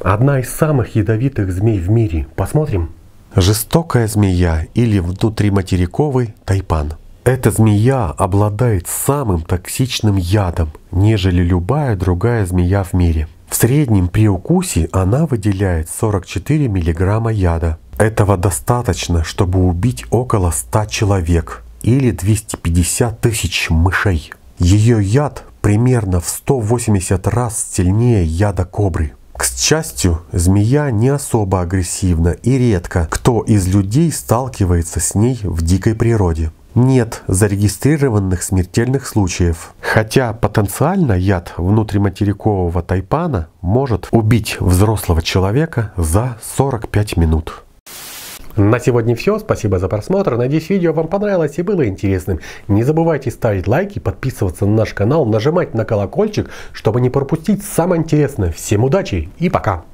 Одна из самых ядовитых змей в мире. Посмотрим. Жестокая змея или внутриматериковый тайпан. Эта змея обладает самым токсичным ядом, нежели любая другая змея в мире. В среднем при укусе она выделяет 44 мг яда. Этого достаточно, чтобы убить около 100 человек или 250 тысяч мышей. Ее яд примерно в 180 раз сильнее яда кобры. К счастью, змея не особо агрессивна и редко кто из людей сталкивается с ней в дикой природе. Нет зарегистрированных смертельных случаев. Хотя потенциально яд внутриматерикового тайпана может убить взрослого человека за 45 минут. На сегодня все, спасибо за просмотр, надеюсь видео вам понравилось и было интересным. Не забывайте ставить лайки, подписываться на наш канал, нажимать на колокольчик, чтобы не пропустить самое интересное. Всем удачи и пока!